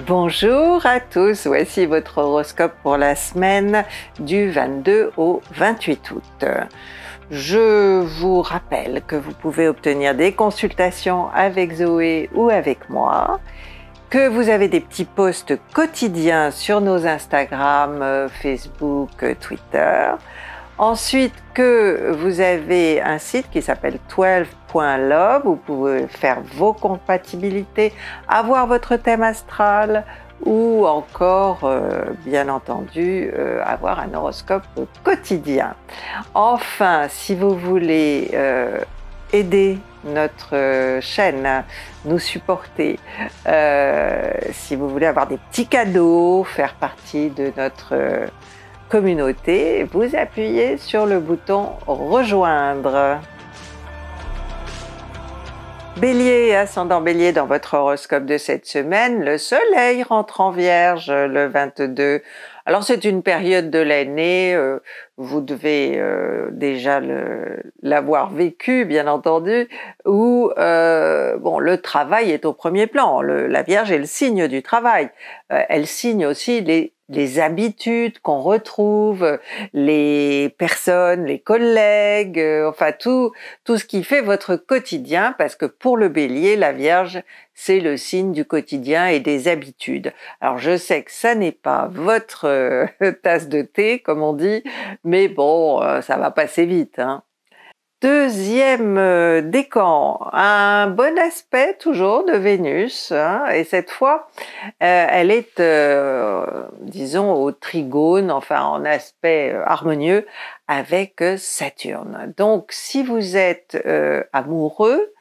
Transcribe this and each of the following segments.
Bonjour à tous, voici votre horoscope pour la semaine du 22 au 28 août. Je vous rappelle que vous pouvez obtenir des consultations avec Zoé ou avec moi, que vous avez des petits posts quotidiens sur nos Instagram, euh, Facebook, euh, Twitter, Ensuite, que vous avez un site qui s'appelle 12.love, vous pouvez faire vos compatibilités, avoir votre thème astral ou encore, euh, bien entendu, euh, avoir un horoscope quotidien. Enfin, si vous voulez euh, aider notre chaîne, nous supporter. si vous voulez avoir des petits cadeaux, faire partie de notre communauté, vous appuyez sur le bouton Rejoindre. Bélier ascendant bélier dans votre horoscope de cette semaine, le soleil rentre en vierge le 22. Alors c'est une période de l'année, euh, vous devez euh, déjà l'avoir vécu bien entendu, où euh, bon, le travail est au premier plan. la vierge est le signe du travail, elle signe aussi les les habitudes qu'on retrouve, les personnes, les collègues, euh, enfin tout, tout ce qui fait votre quotidien, parce que pour le bélier, la Vierge, c'est le signe du quotidien et des habitudes. Alors je sais que ça n'est pas votre euh, tasse de thé, comme on dit, mais bon, euh, ça va passer vite. Hein. Deuxième euh, décan, un bon aspect toujours de Vénus, hein, et cette fois, euh, elle est, euh, disons, au trigone, enfin en aspect harmonieux avec Saturne. Donc, si vous êtes amoureux,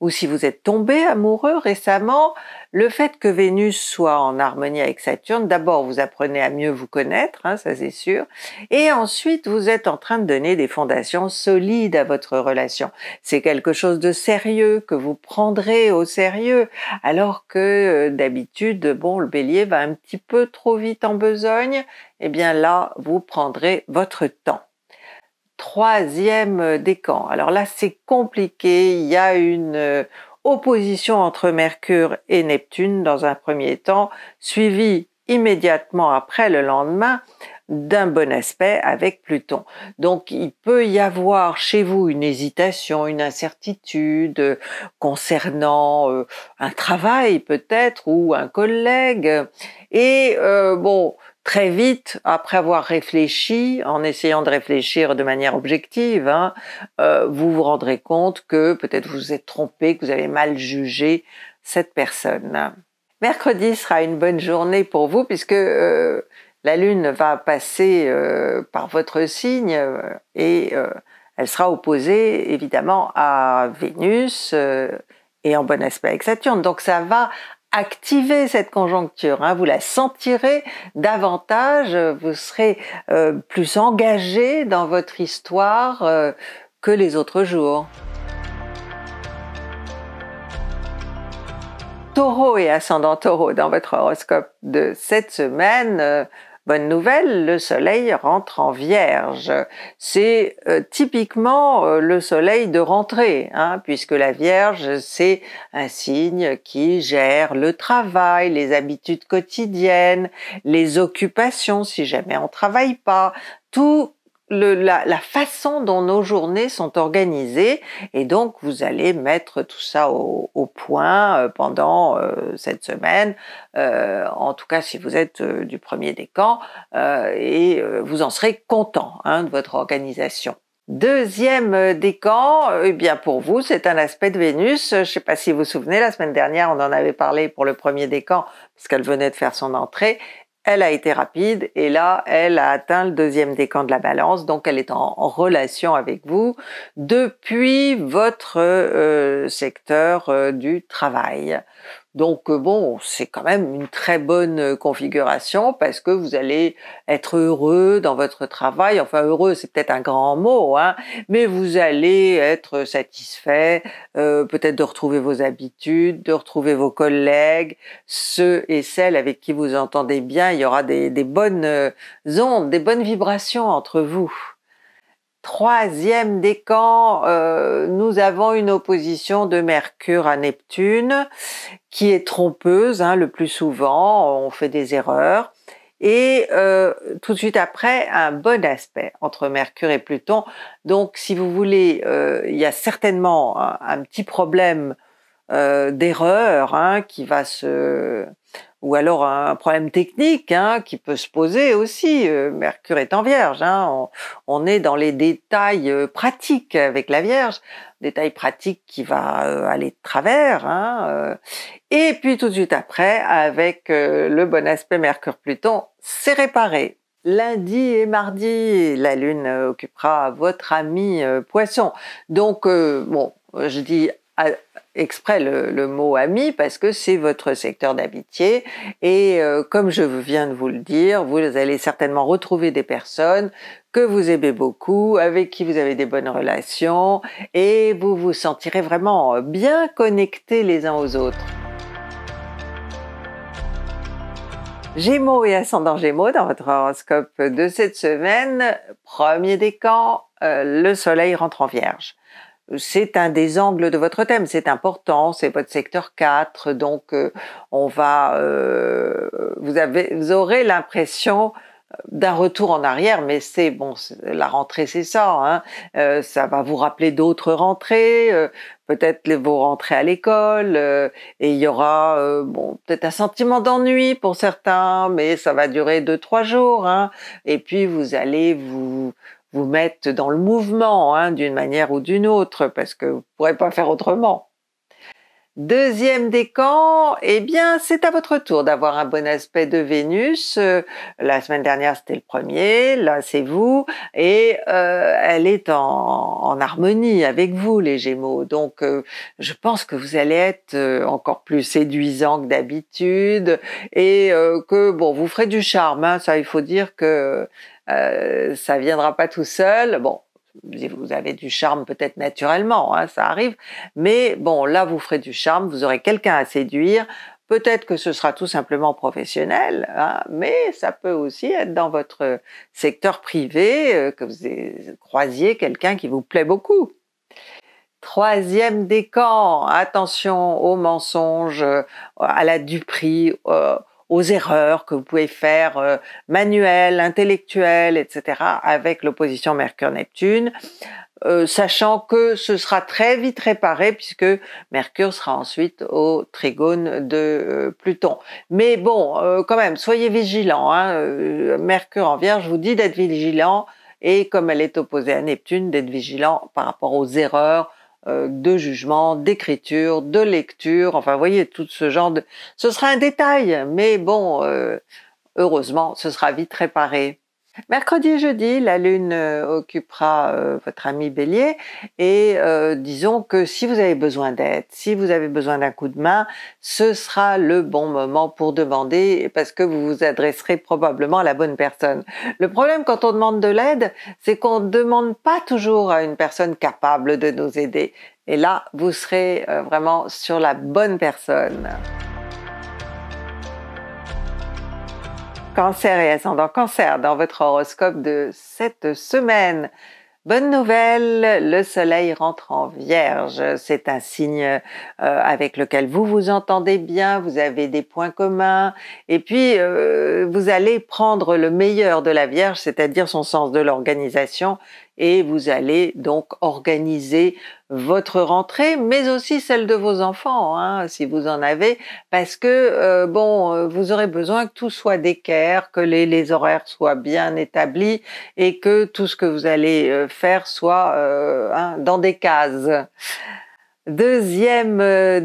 ou si vous êtes tombé amoureux récemment, le fait que Vénus soit en harmonie avec Saturne, d'abord vous apprenez à mieux vous connaître, hein, ça c'est sûr, et ensuite vous êtes en train de donner des fondations solides à votre relation. C'est quelque chose de sérieux que vous prendrez au sérieux, alors que euh, d'habitude, bon, le bélier va un petit peu trop vite en besogne, et eh bien là, vous prendrez votre temps troisième euh, décan. Alors là, c'est compliqué. Il y a une euh, opposition entre Mercure et Neptune dans un premier temps, suivie immédiatement après le lendemain d'un bon aspect avec Pluton. Donc il peut y avoir chez vous une hésitation, une incertitude euh, concernant un travail peut-être ou un collègue. Et bon, très vite, après avoir réfléchi, en essayant de réfléchir de manière objective, hein, euh, vous vous rendrez compte que peut-être vous vous êtes trompé, que vous avez mal jugé cette personne. Mercredi sera une bonne journée pour vous puisque euh, la Lune va passer euh, par votre signe et elle sera opposée évidemment à Vénus et en bon aspect avec Saturne. Donc ça va Activez cette conjoncture, hein. vous la sentirez davantage, vous serez euh, plus engagé dans votre histoire euh, que les autres jours. Taureau et ascendant taureau dans votre horoscope de cette semaine, euh, Bonne nouvelle, le soleil rentre en vierge. C'est euh, typiquement euh, le soleil de rentrée, hein, puisque la vierge, c'est un signe qui gère le travail, les habitudes quotidiennes, les occupations si jamais on travaille pas, tout la, façon dont nos journées sont organisées et donc vous allez mettre tout ça au, point euh, pendant euh, cette semaine, euh, en tout cas si vous êtes du premier des camps, et vous en serez content hein, de votre organisation. Deuxième décan, eh bien pour vous, c'est un aspect de Vénus. Je ne sais pas si vous vous souvenez, la semaine dernière, on en avait parlé pour le premier décan, parce qu'elle venait de faire son entrée elle a été rapide et là, elle a atteint le deuxième décan de la balance, donc elle est en, relation avec vous depuis votre euh, secteur euh, du travail. Donc euh, bon, c'est quand même une très bonne euh, configuration parce que vous allez être heureux dans votre travail. Enfin heureux, c'est peut-être un grand mot, hein, mais vous allez être satisfait, euh, peut-être de retrouver vos habitudes, de retrouver vos collègues, ceux et celles avec qui vous entendez bien. Il y aura des bonnes ondes, des bonnes vibrations entre vous troisième décan, euh, nous avons une opposition de Mercure à Neptune qui est trompeuse hein, le plus souvent, on fait des erreurs. Et euh, tout de suite après, un bon aspect entre Mercure et Pluton. Donc, si vous voulez, euh, il y a certainement un, petit problème euh, d'erreur hein, qui va se ou alors un problème technique hein, qui peut se poser aussi. Euh, Mercure est en Vierge, hein. on, est dans les détails euh, pratiques avec la Vierge, détails pratiques qui va euh, aller de travers. Hein, et puis tout de suite après, avec le bon aspect Mercure-Pluton, c'est réparé. Lundi et mardi, la Lune occupera votre ami Poisson. Donc, bon, je dis exprès le, mot ami parce que c'est votre secteur d'amitié et euh, comme je viens de vous le dire, vous allez certainement retrouver des personnes que vous aimez beaucoup, avec qui vous avez des bonnes relations et vous vous sentirez vraiment bien connectés les uns aux autres. Gémeaux et ascendant Gémeaux dans votre horoscope de cette semaine, premier décan, euh, le soleil rentre en vierge c'est un des angles de votre thème, c'est important, c'est votre secteur 4, donc euh, on va, euh, vous, avez, aurez l'impression euh, d'un retour en arrière, mais c'est bon, la rentrée c'est ça, hein, ça va vous rappeler d'autres rentrées, peut-être vos rentrées à l'école, et il y aura bon peut-être un sentiment d'ennui pour certains, mais ça va durer deux trois jours, hein, et puis vous allez vous vous mettent dans le mouvement hein, d'une manière ou d'une autre, parce que vous ne pourrez pas faire autrement. Deuxième décan, eh bien, c'est à votre tour d'avoir un bon aspect de Vénus. Euh, la semaine dernière, c'était le premier, là, c'est vous, et euh, elle est en, harmonie avec vous, les Gémeaux. Donc, euh, je pense que vous allez être encore plus séduisant que d'habitude, et que, bon, vous ferez du charme, hein. ça, il faut dire que euh, ça viendra pas tout seul. Bon, vous avez du charme peut-être naturellement, hein, ça arrive. Mais bon, là, vous ferez du charme, vous aurez quelqu'un à séduire. Peut-être que ce sera tout simplement professionnel, hein, mais ça peut aussi être dans votre secteur privé euh, que vous croisiez quelqu'un qui vous plaît beaucoup. Troisième décan, attention aux mensonges, euh, à la duperie, aux erreurs que vous pouvez faire euh, manuelles, intellectuelles, etc. avec l'opposition Mercure-Neptune, euh, sachant que ce sera très vite réparé puisque Mercure sera ensuite au trigone de euh, Pluton. Mais bon, quand même, soyez vigilants. Hein, Mercure en Vierge vous dit d'être vigilant et comme elle est opposée à Neptune, d'être vigilant par rapport aux erreurs, euh, de jugement, d'écriture, de lecture, enfin vous voyez tout ce genre de... Ce sera un détail, mais bon, euh, heureusement, ce sera vite réparé. Mercredi et jeudi, la Lune euh, occupera euh, votre ami Bélier et euh, disons que si vous avez besoin d'aide, si vous avez besoin d'un coup de main, ce sera le bon moment pour demander parce que vous vous adresserez probablement à la bonne personne. Le problème quand on demande de l'aide, c'est qu'on ne demande pas toujours à une personne capable de nous aider. Et là, vous serez vraiment sur la bonne personne. cancer et ascendant cancer dans votre horoscope de cette semaine. Bonne nouvelle, le soleil rentre en vierge. C'est un signe euh, avec lequel vous vous entendez bien, vous avez des points communs et puis euh, vous allez prendre le meilleur de la vierge, c'est-à-dire son sens de l'organisation et vous allez donc organiser votre rentrée, mais aussi celle de vos enfants, hein, si vous en avez, parce que euh, bon, euh, vous aurez besoin que tout soit d'équerre, que les, horaires soient bien établis et que tout ce que vous allez euh, faire soit hein, dans des cases. Deuxième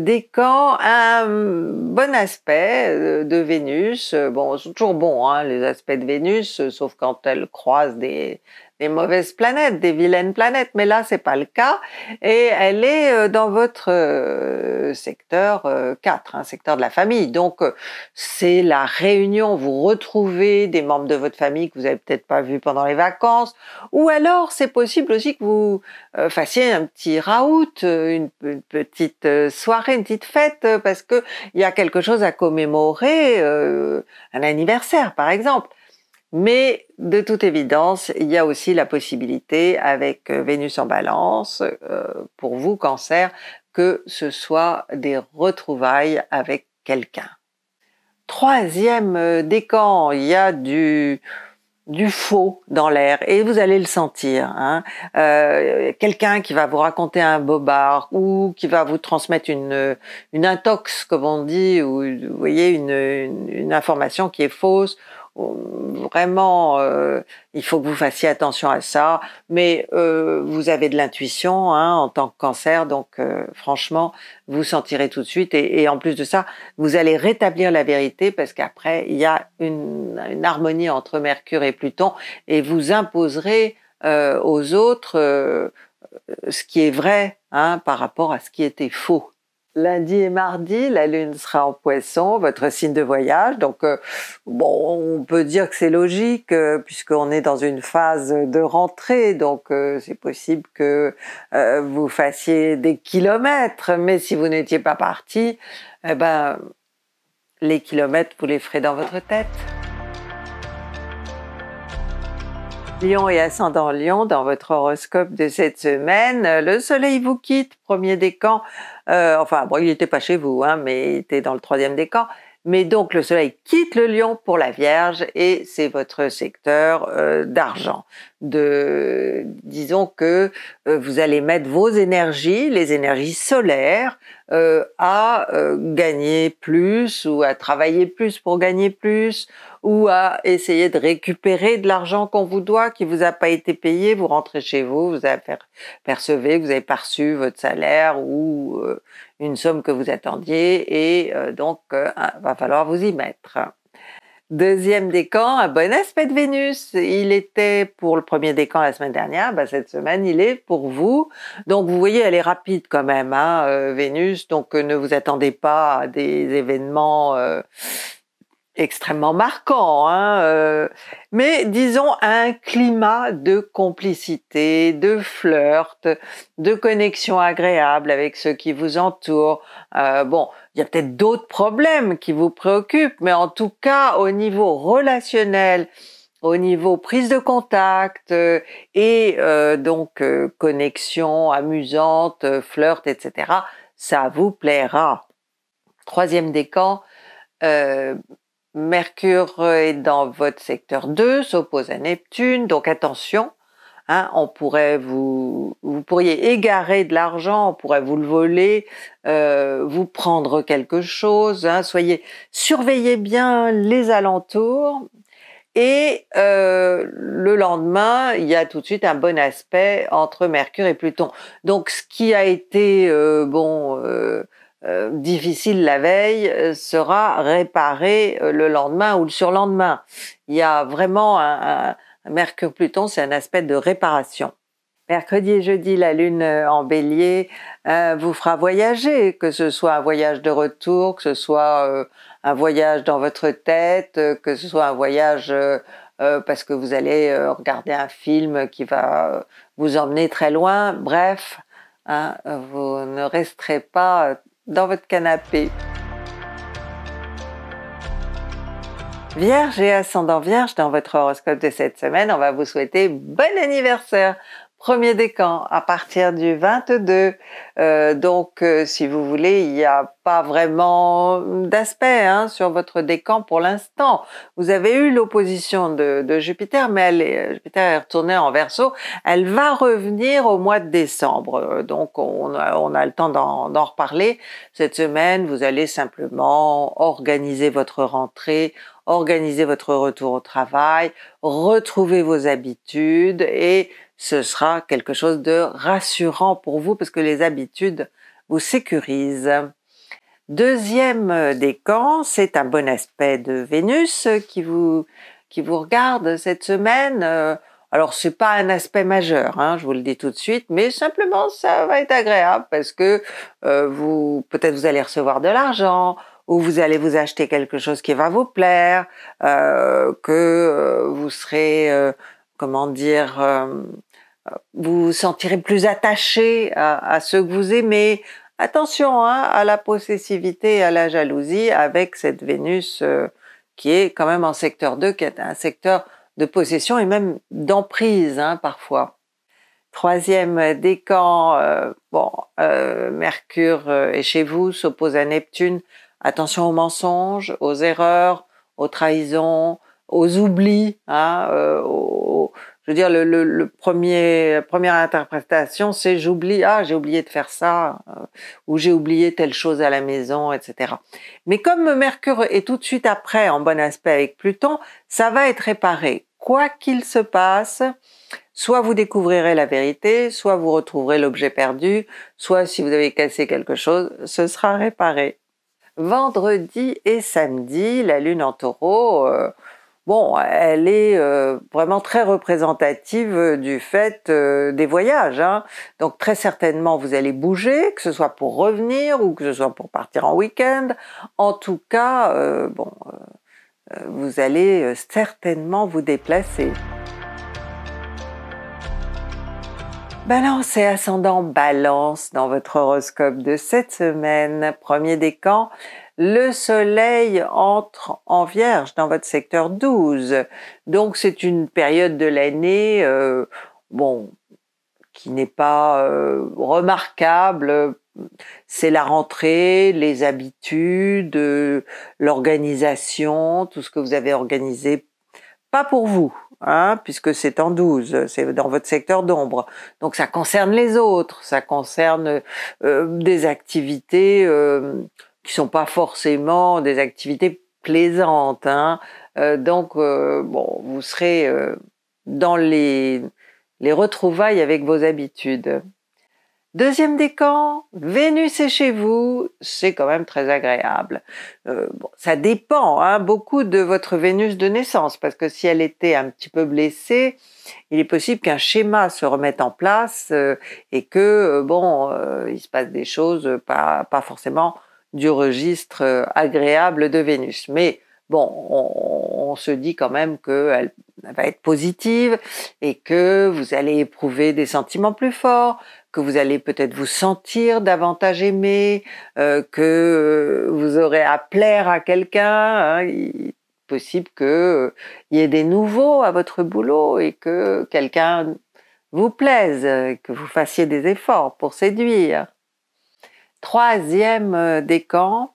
décan, un bon aspect de Vénus. Bon, c'est toujours bon, hein, les aspects de Vénus, sauf quand elles croisent des des mauvaises planètes, des vilaines planètes, mais là c'est pas le cas et elle est euh, dans votre euh, secteur 4, euh, un hein, secteur de la famille. Donc c'est la réunion, vous retrouvez des membres de votre famille que vous avez peut-être pas vu pendant les vacances ou alors c'est possible aussi que vous fassiez un petit raout, une, petite soirée, une petite fête parce que il y a quelque chose à commémorer, un anniversaire par exemple. Mais de toute évidence, il y a aussi la possibilité avec euh, Vénus en balance, euh, pour vous cancer, que ce soit des retrouvailles avec quelqu'un. Troisième euh, décan, il y a du, faux dans l'air et vous allez le sentir. Hein. Quelqu'un qui va vous raconter un bobard ou qui va vous transmettre une, une intox, comme on dit, ou vous voyez une, une information qui est fausse euh, vraiment, euh, il faut que vous fassiez attention à ça. Mais euh, vous avez de l'intuition hein, en tant que cancer, donc franchement, vous sentirez tout de suite. Et, en plus de ça, vous allez rétablir la vérité parce qu'après, il y a une, harmonie entre Mercure et Pluton et vous imposerez aux autres ce qui est vrai hein, par rapport à ce qui était faux. Lundi et mardi, la Lune sera en poisson, votre signe de voyage. Donc, euh, bon, on peut dire que c'est logique, euh, puisqu'on est dans une phase de rentrée. Donc, euh, c'est possible que vous fassiez des kilomètres, mais si vous n'étiez pas parti, eh ben, les kilomètres, vous les ferez dans votre tête. Lion et ascendant Lion, dans votre horoscope de cette semaine, euh, le soleil vous quitte, premier décan. Euh, enfin, bon, il n'était pas chez vous, hein, mais il était dans le troisième décan. Mais donc, le soleil quitte le lion pour la vierge et c'est votre secteur euh, d'argent. De, disons que vous allez mettre vos énergies, les énergies solaires, à gagner plus ou à travailler plus pour gagner plus ou à essayer de récupérer de l'argent qu'on vous doit, qui vous a pas été payé, vous rentrez chez vous, vous avez que vous avez perçu votre salaire ou euh, une somme que vous attendiez et euh, donc euh, va falloir vous y mettre. Deuxième décan, un bon aspect de Vénus. Il était pour le premier décan la semaine dernière, bah, cette semaine il est pour vous. Donc vous voyez, elle est rapide quand même, hein, Vénus. Donc ne vous attendez pas à des événements extrêmement marquant, hein, euh, mais disons un climat de complicité, de flirt, de connexion agréable avec ceux qui vous entourent. Euh, bon, il y a peut-être d'autres problèmes qui vous préoccupent, mais en tout cas au niveau relationnel, au niveau prise de contact euh, et donc connexion amusante, flirt, etc., ça vous plaira. Troisième décan, Mercure est dans votre secteur 2, s'oppose à Neptune, donc attention, hein, on pourrait vous, vous pourriez égarer de l'argent, on pourrait vous le voler, euh, vous prendre quelque chose, hein, soyez, surveillez bien les alentours, et euh, le lendemain, il y a tout de suite un bon aspect entre Mercure et Pluton. Donc, ce qui a été euh, bon euh, difficile la veille euh, sera réparé euh, le lendemain ou le surlendemain. Il y a vraiment un, un, Mercure-Pluton, c'est un aspect de réparation. Mercredi et jeudi, la Lune en bélier vous fera voyager, que ce soit un voyage de retour, que ce soit un voyage dans votre tête, que ce soit un voyage parce que vous allez regarder un film qui va vous emmener très loin. Bref, hein, vous ne resterez pas dans votre canapé. Vierge et ascendant Vierge, dans votre horoscope de cette semaine, on va vous souhaiter bon anniversaire premier décan à partir du 22. Euh, donc, euh, si vous voulez, il n'y a pas vraiment d'aspect hein, sur votre décan pour l'instant. Vous avez eu l'opposition de, Jupiter, mais elle est, Jupiter est retournée en verso. Elle va revenir au mois de décembre. Euh, donc, on on a le temps d'en reparler. Cette semaine, vous allez simplement organiser votre rentrée organiser votre retour au travail, retrouver vos habitudes et ce sera quelque chose de rassurant pour vous parce que les habitudes vous sécurisent. Deuxième décan, c'est un bon aspect de Vénus qui vous, qui vous regarde cette semaine. Euh, alors c'est pas un aspect majeur, hein, je vous le dis tout de suite, mais simplement ça va être agréable parce que euh, vous peut-être vous allez recevoir de l'argent, ou vous allez vous acheter quelque chose qui va vous plaire, euh, que vous serez, comment dire, vous vous sentirez plus attaché à, ce que vous aimez. Attention hein, à la possessivité et à la jalousie avec cette Vénus euh, qui est quand même en secteur 2, qui est un secteur de possession et même d'emprise hein, parfois. Troisième décan, euh, bon, euh, Mercure est chez vous, s'oppose à Neptune. Attention aux mensonges, aux erreurs, aux trahisons, aux oublis, hein, aux, je veux dire, le, premier, première interprétation, c'est j'oublie, ah, j'ai oublié de faire ça, euh, ou j'ai oublié telle chose à la maison, etc. Mais comme Mercure est tout de suite après en bon aspect avec Pluton, ça va être réparé. Quoi qu'il se passe, soit vous découvrirez la vérité, soit vous retrouverez l'objet perdu, soit si vous avez cassé quelque chose, ce sera réparé. Vendredi et samedi, la lune en taureau, euh, bon, elle est euh, vraiment très représentative euh, du fait euh, des voyages. Hein. Donc très certainement, vous allez bouger, que ce soit pour revenir ou que ce soit pour partir en week-end. En tout cas, bon, vous allez certainement vous déplacer. Balance et ascendant balance dans votre horoscope de cette semaine, premier décan, le soleil entre en vierge dans votre secteur 12. Donc c'est une période de l'année, euh, bon, qui n'est pas euh, remarquable. C'est la rentrée, les habitudes, euh, l'organisation, tout ce que vous avez organisé, pas pour vous, Hein, puisque c'est en 12, c'est dans votre secteur d'ombre. Donc ça concerne les autres, ça concerne euh, des activités qui euh, qui sont pas forcément des activités plaisantes. Hein. Euh, donc bon, vous serez dans les retrouvailles avec vos habitudes. Deuxième décan, Vénus est chez vous, c'est quand même très agréable. Euh, bon, ça dépend hein, beaucoup de votre Vénus de naissance, parce que si elle était un petit peu blessée, il est possible qu'un schéma se remette en place euh, et que, euh, bon, il se passe des choses pas, pas forcément du registre agréable de Vénus. Mais bon, on se dit quand même qu'elle va être positive et que vous allez éprouver des sentiments plus forts, que vous allez peut-être vous sentir davantage aimé, euh, que vous aurez à plaire à quelqu'un. Hein. est possible qu'il y ait des nouveaux à votre boulot et que quelqu'un vous plaise, que vous fassiez des efforts pour séduire. Troisième euh, décan,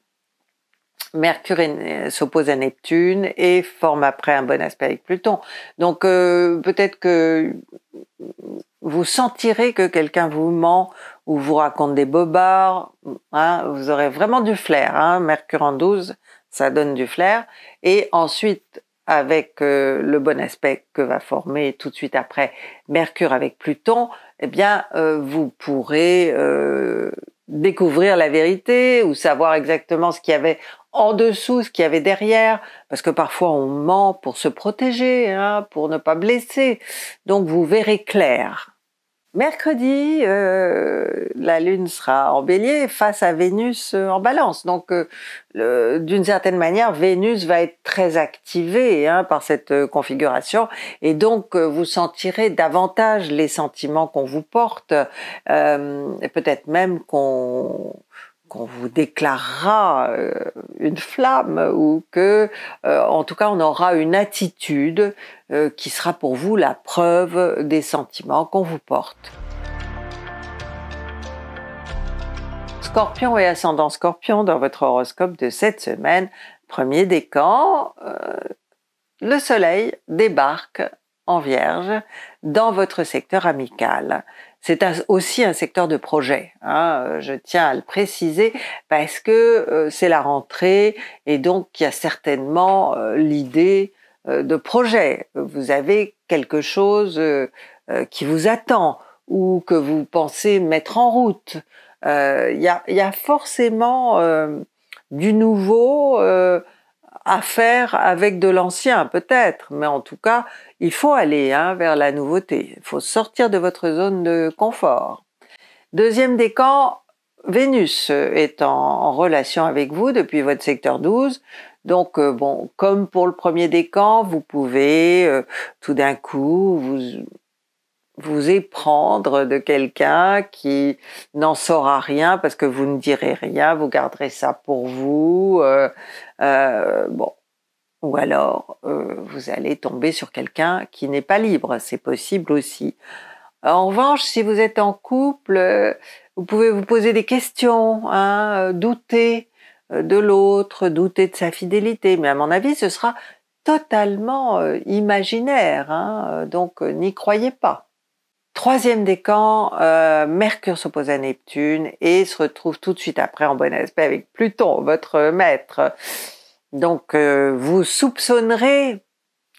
Mercure euh, s'oppose à Neptune et forme après un bon aspect avec Pluton. Donc euh, peut-être que vous sentirez que quelqu'un vous ment ou vous raconte des bobards. Hein, vous aurez vraiment du flair. Hein. Mercure en 12, ça donne du flair. Et ensuite, avec euh, le bon aspect que va former tout de suite après Mercure avec Pluton, eh bien, vous pourrez découvrir la vérité ou savoir exactement ce qu'il y avait en dessous ce qu'il y avait derrière, parce que parfois on ment pour se protéger, hein, pour ne pas blesser. Donc vous verrez clair. Mercredi, euh, la Lune sera en bélier face à Vénus euh, en balance. Donc, euh, d'une certaine manière, Vénus va être très activée hein, par cette euh, configuration. Et donc, vous sentirez davantage les sentiments qu'on vous porte, peut-être même qu'on qu'on vous déclarera euh, une flamme ou que, euh, en tout cas, on aura une attitude euh, qui sera pour vous la preuve des sentiments qu'on vous porte. Scorpion et ascendant Scorpion dans votre horoscope de cette semaine, premier décan, le Soleil débarque en Vierge dans votre secteur amical. C'est aussi un secteur de projet, hein, euh, je tiens à le préciser, parce que euh, c'est la rentrée et donc il y a certainement euh, l'idée de projet. Vous avez quelque chose qui vous attend ou que vous pensez mettre en route. Il y, a, forcément du nouveau à faire avec de l'ancien peut-être, mais en tout cas, il faut aller hein, vers la nouveauté, il faut sortir de votre zone de confort. Deuxième décan, Vénus est en, relation avec vous depuis votre secteur 12, donc euh, bon, comme pour le premier décan, vous pouvez euh, tout d'un coup vous vous éprendre de quelqu'un qui n'en saura rien parce que vous ne direz rien, vous garderez ça pour vous. Euh, euh, bon. Ou alors, euh, vous allez tomber sur quelqu'un qui n'est pas libre, c'est possible aussi. En revanche, si vous êtes en couple, vous pouvez vous poser des questions, hein, douter de l'autre, douter de sa fidélité, mais à mon avis, ce sera totalement imaginaire, hein, donc n'y croyez pas. Troisième décan, euh, Mercure s'oppose à Neptune et se retrouve tout de suite après en bon aspect avec Pluton, votre maître. Donc euh, vous soupçonnerez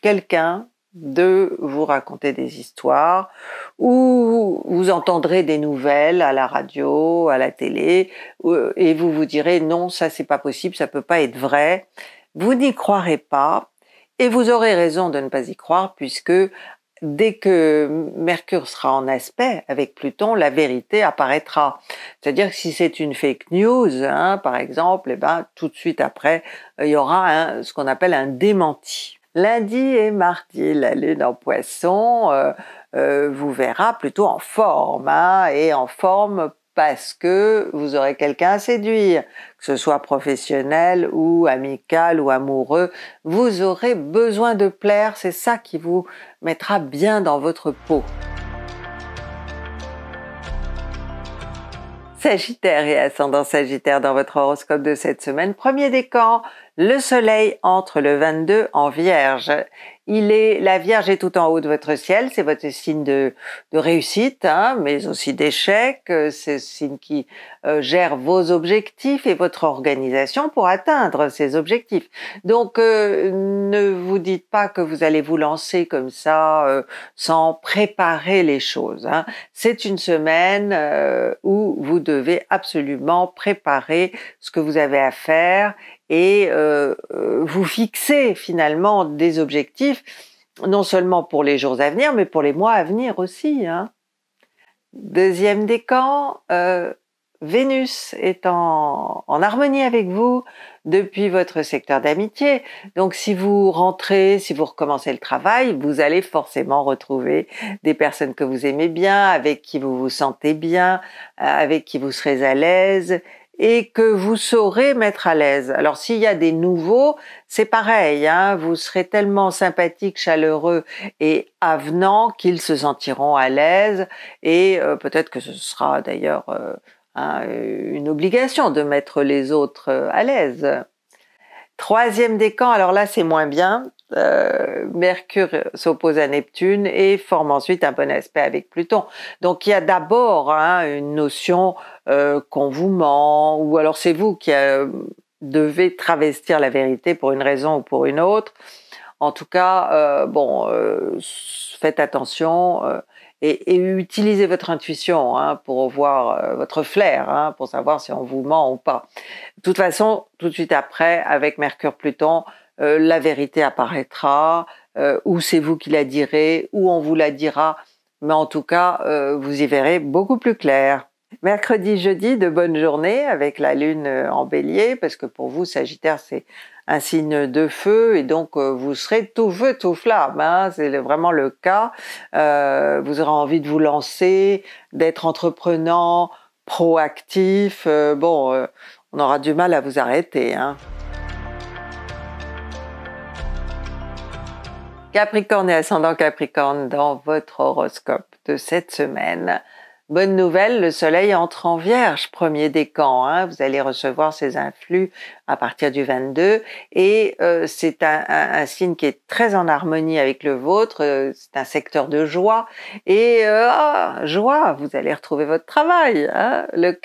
quelqu'un de vous raconter des histoires ou vous entendrez des nouvelles à la radio, à la télé euh, et vous vous direz non, ça c'est pas possible, ça peut pas être vrai. Vous n'y croirez pas et vous aurez raison de ne pas y croire puisque dès que Mercure sera en aspect avec Pluton, la vérité apparaîtra. C'est-à-dire que si c'est une fake news, hein, par exemple, eh ben, tout de suite après, euh, il y aura ce qu'on appelle un démenti. Lundi et mardi, la lune en poisson euh, euh, vous verra plutôt en forme, hein, et en forme parce que vous aurez quelqu'un à séduire, que ce soit professionnel ou amical ou amoureux, vous aurez besoin de plaire, c'est ça qui vous mettra bien dans votre peau. Sagittaire et ascendant Sagittaire dans votre horoscope de cette semaine, premier décan, le soleil entre le 22 en Vierge. Il est, la Vierge est tout en haut de votre ciel, c'est votre signe de, réussite, hein, mais aussi d'échec. C'est le signe qui euh, gère vos objectifs et votre organisation pour atteindre ces objectifs. Donc, euh, ne vous dites pas que vous allez vous lancer comme ça euh, sans préparer les choses. Hein. C'est une semaine où vous devez absolument préparer ce que vous avez à faire et euh, euh, vous fixez finalement des objectifs, non seulement pour les jours à venir, mais pour les mois à venir aussi. Hein. Deuxième décan, euh, Vénus est en, harmonie avec vous depuis votre secteur d'amitié. Donc si vous rentrez, si vous recommencez le travail, vous allez forcément retrouver des personnes que vous aimez bien, avec qui vous vous sentez bien, avec qui vous serez à l'aise et que vous saurez mettre à l'aise. Alors s'il y a des nouveaux, c'est pareil, hein. vous serez tellement sympathique, chaleureux et avenant qu'ils se sentiront à l'aise et euh, peut-être que ce sera d'ailleurs euh, une obligation de mettre les autres euh, à l'aise. Troisième décan, alors là c'est moins bien. Euh, Mercure s'oppose à Neptune et forme ensuite un bon aspect avec Pluton. Donc il y a d'abord hein, une notion qu'on euh, vous ment, ou alors c'est vous qui euh, devez travestir la vérité pour une raison ou pour une autre. En tout cas, bon, faites attention et, utilisez votre intuition hein, pour voir euh, votre flair, hein, pour savoir si on vous ment ou pas. De toute façon, tout de suite après, avec Mercure-Pluton, euh, la vérité apparaîtra, euh, ou c'est vous qui la direz, ou on vous la dira, mais en tout cas, vous y verrez beaucoup plus clair. Mercredi, jeudi, de bonnes journées avec la lune en bélier, parce que pour vous, Sagittaire, c'est un signe de feu et donc euh, vous serez tout feu, tout flamme. Hein. c'est vraiment le cas. Euh, vous aurez envie de vous lancer, d'être entreprenant, proactif. Euh, bon, on aura du mal à vous arrêter. Hein. Capricorne et ascendant Capricorne dans votre horoscope de cette semaine. Bonne nouvelle, le soleil entre en vierge, premier décan. Hein. vous allez recevoir ces influx à partir du 22. Et euh, c'est un, un, signe qui est très en harmonie avec le vôtre. Euh, c'est un secteur de joie. Et euh, ah, joie, vous allez retrouver votre travail. Hein le,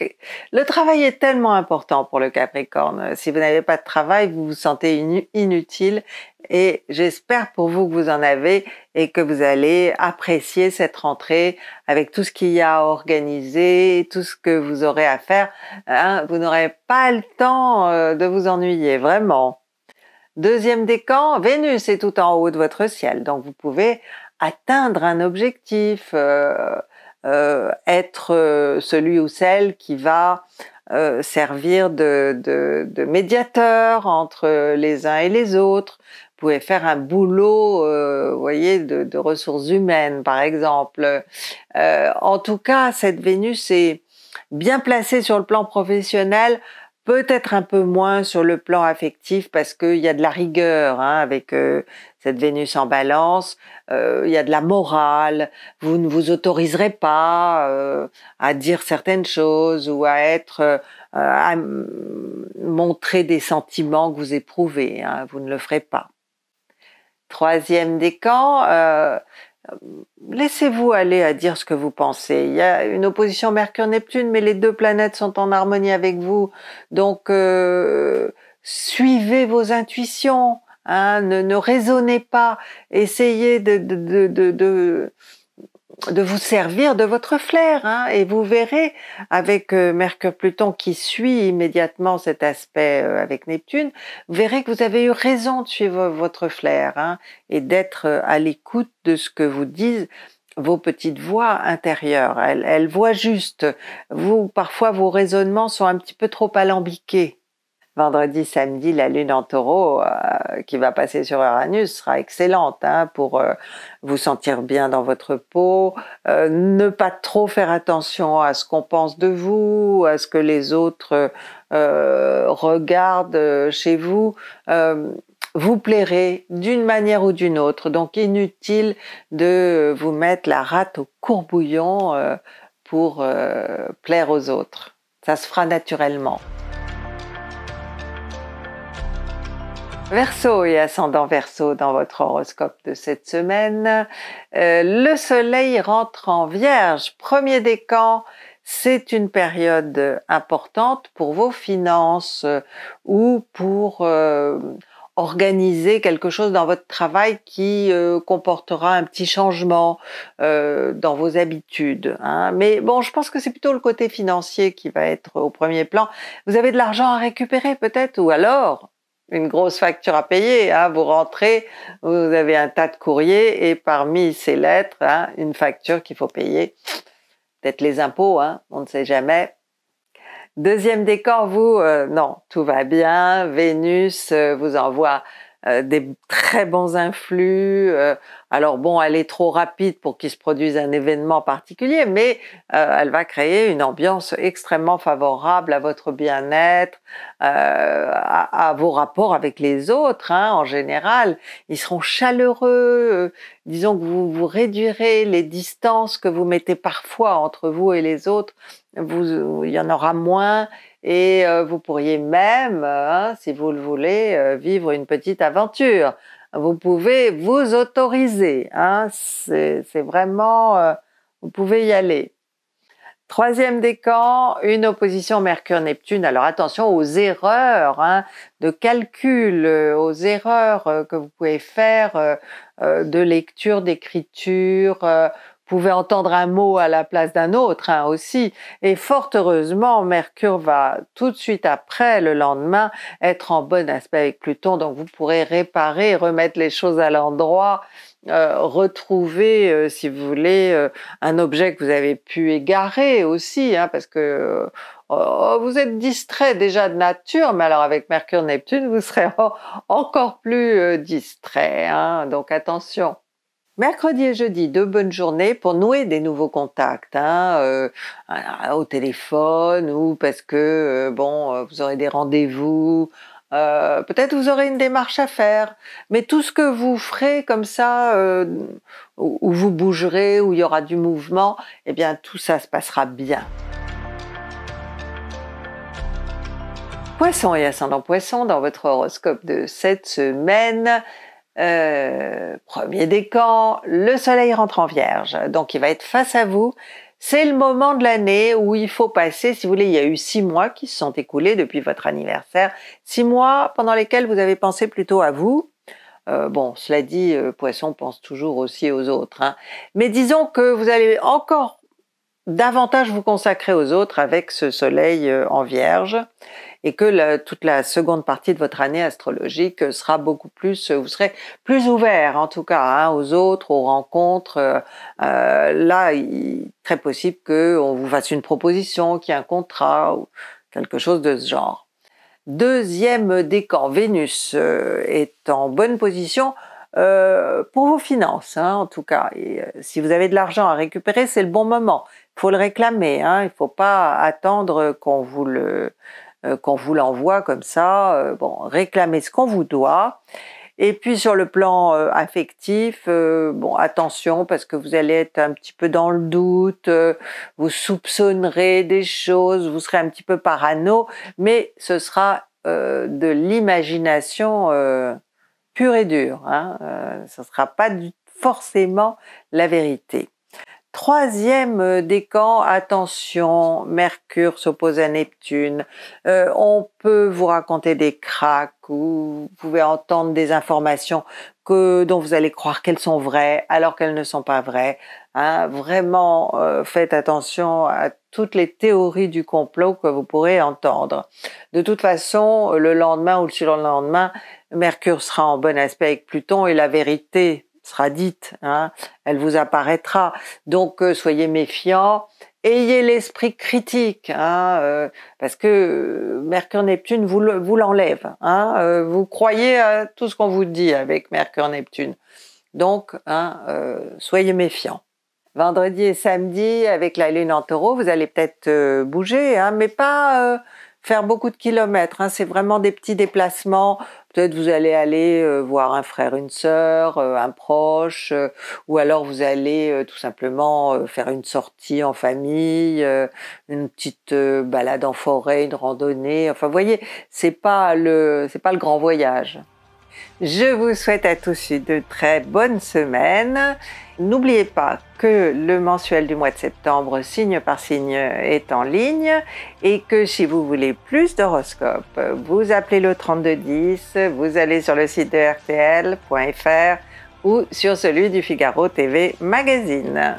le, travail est tellement important pour le Capricorne. Si vous n'avez pas de travail, vous vous sentez inutile. Et j'espère pour vous que vous en avez et que vous allez apprécier cette rentrée avec tout ce qu'il y a à organiser, tout ce que vous aurez à faire. Hein vous n'aurez pas le temps de vous vous ennuyer, vraiment. Deuxième décan, Vénus est tout en haut de votre ciel, donc vous pouvez atteindre un objectif, euh, euh, être euh, celui ou celle qui va servir de, médiateur entre les uns et les autres. Vous pouvez faire un boulot, voyez, de, ressources humaines, par exemple. en tout cas, cette Vénus est bien placée sur le plan professionnel peut-être un peu moins sur le plan affectif parce qu'il y a de la rigueur hein, avec euh, cette Vénus en balance, euh, il y a de la morale, vous ne vous autoriserez pas euh, à dire certaines choses ou à être à montrer des sentiments que vous éprouvez, hein, vous ne le ferez pas. Troisième décan, euh, laissez-vous aller à dire ce que vous pensez. Il y a une opposition Mercure-Neptune, mais les deux planètes sont en harmonie avec vous. Donc, euh, suivez vos intuitions, hein, ne, raisonnez pas, essayez de de vous servir de votre flair hein, et vous verrez avec euh, Mercure Pluton qui suit immédiatement cet aspect euh, avec Neptune, vous verrez que vous avez eu raison de suivre votre flair hein, et d'être euh, à l'écoute de ce que vous disent vos petites voix intérieures. Elles, elles voient juste. Vous, parfois, vos raisonnements sont un petit peu trop alambiqués vendredi, samedi, la lune en taureau euh, qui va passer sur Uranus sera excellente hein, pour euh, vous sentir bien dans votre peau, euh, ne pas trop faire attention à ce qu'on pense de vous, à ce que les autres regardent chez vous. vous plairez d'une manière ou d'une autre, donc inutile de vous mettre la rate au courbouillon pour plaire aux autres. Ça se fera naturellement. Verseau et ascendant Verseau dans votre horoscope de cette semaine. Euh, le soleil rentre en vierge, premier décan. C'est une période importante pour vos finances ou pour euh, organiser quelque chose dans votre travail qui euh, comportera un petit changement dans vos habitudes. Hein. Mais bon, je pense que c'est plutôt le côté financier qui va être au premier plan. Vous avez de l'argent à récupérer peut-être, ou alors une grosse facture à payer. Hein. Vous rentrez, vous avez un tas de courriers et parmi ces lettres, hein, une facture qu'il faut payer. Peut-être les impôts, hein, on ne sait jamais. Deuxième décor, vous, euh, non, tout va bien. Vénus euh, vous envoie euh, des très bons influx. Alors bon, elle est trop rapide pour qu'il se produise un événement particulier, mais euh, elle va créer une ambiance extrêmement favorable à votre bien-être, euh, à, vos rapports avec les autres hein, en général. Ils seront chaleureux, euh, disons que vous, réduirez les distances que vous mettez parfois entre vous et les autres, il y en aura moins et vous pourriez même, hein, si vous le voulez, vivre une petite aventure vous pouvez vous autoriser. Hein, c'est vraiment, euh, vous pouvez y aller. Troisième décan, une opposition Mercure-Neptune. Alors attention aux erreurs hein, de calcul, euh, aux erreurs euh, que vous pouvez faire de lecture, d'écriture, pouvez entendre un mot à la place d'un autre hein, aussi. Et fort heureusement, Mercure va tout de suite après, le lendemain, être en bon aspect avec Pluton, donc vous pourrez réparer, remettre les choses à l'endroit. Euh, retrouver, euh, si vous voulez, euh, un objet que vous avez pu égarer aussi, hein, parce que oh, vous êtes distrait déjà de nature, mais alors avec Mercure-Neptune, vous serez encore plus distrait. Hein. donc attention. Mercredi et jeudi, deux bonnes journées pour nouer des nouveaux contacts, hein, euh, au téléphone ou parce que euh, bon, euh, vous aurez des rendez-vous, peut-être vous aurez une démarche à faire, mais tout ce que vous ferez comme ça, où, vous bougerez, où il y aura du mouvement, eh bien tout ça se passera bien. Poisson et ascendant poisson dans votre horoscope de cette semaine. Euh, premier décan, le soleil rentre en vierge, donc il va être face à vous. C'est le moment de l'année où il faut passer, si vous voulez, il y a eu six mois qui se sont écoulés depuis votre anniversaire, six mois pendant lesquels vous avez pensé plutôt à vous. Euh, bon, cela dit, euh, Poisson pense toujours aussi aux autres. Hein. Mais disons que vous allez encore davantage vous consacrer aux autres avec ce soleil en vierge et que toute la seconde partie de votre année astrologique sera beaucoup plus, euh, vous serez plus ouvert en tout cas hein, aux autres, aux rencontres. Euh, euh, là, il très possible qu'on vous fasse une proposition, qu'il y ait un contrat ou quelque chose de ce genre. Deuxième décan, Vénus est en bonne position. pour vos finances, hein, en tout cas. Et, si vous avez de l'argent à récupérer, c'est le bon moment. Il faut le réclamer. Hein, il ne faut pas attendre qu'on vous le euh, qu'on vous l'envoie comme ça. Euh, bon, réclamez ce qu'on vous doit. Et puis sur le plan euh, affectif, bon attention parce que vous allez être un petit peu dans le doute, vous soupçonnerez des choses, vous serez un petit peu parano, mais ce sera de l'imagination pure et dure. ce hein. ne sera pas forcément la vérité. Troisième euh, décan, attention, Mercure s'oppose à Neptune. Euh, on peut vous raconter des cracks ou vous pouvez entendre des informations que, dont vous allez croire qu'elles sont vraies alors qu'elles ne sont pas vraies. Hein. Vraiment, euh, faites attention à toutes les théories du complot que vous pourrez entendre. De toute façon, le lendemain ou le surlendemain, Mercure sera en bon aspect avec Pluton et la vérité sera dite, hein. elle vous apparaîtra. Donc euh, soyez méfiants, ayez l'esprit critique, hein, euh, parce que euh, Mercure-Neptune vous l'enlève. Hein. vous croyez à tout ce qu'on vous dit avec Mercure-Neptune. Donc soyez méfiants. Vendredi et samedi, avec la lune en taureau, vous allez peut-être bouger, mais pas faire beaucoup de kilomètres. Hein. c'est vraiment des petits déplacements. Peut-être vous allez aller euh, voir un frère, une sœur, euh, un proche, euh, ou alors vous allez tout simplement faire une sortie en famille, une petite balade en forêt, une randonnée. Enfin, vous voyez, c'est pas le, c'est pas le grand voyage. Je vous souhaite à tous de très bonnes semaines. N'oubliez pas que le mensuel du mois de septembre, signe par signe, est en ligne et que si vous voulez plus d'horoscopes, vous appelez le 3210, vous allez sur le site de rtl.fr ou sur celui du Figaro TV Magazine.